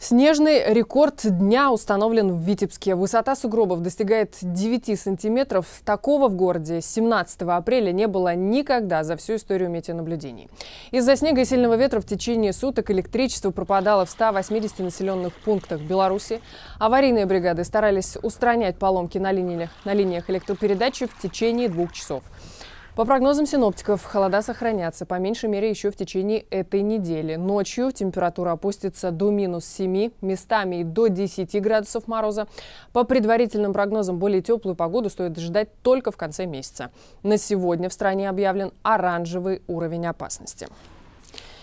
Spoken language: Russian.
Снежный рекорд дня установлен в Витебске. Высота сугробов достигает 9 сантиметров. Такого в городе 17 апреля не было никогда за всю историю метеонаблюдений. Из-за снега и сильного ветра в течение суток электричество пропадало в 180 населенных пунктах Беларуси. Аварийные бригады старались устранять поломки на линиях, на линиях электропередачи в течение двух часов. По прогнозам синоптиков, холода сохранятся по меньшей мере еще в течение этой недели. Ночью температура опустится до минус 7, местами и до 10 градусов мороза. По предварительным прогнозам, более теплую погоду стоит ждать только в конце месяца. На сегодня в стране объявлен оранжевый уровень опасности.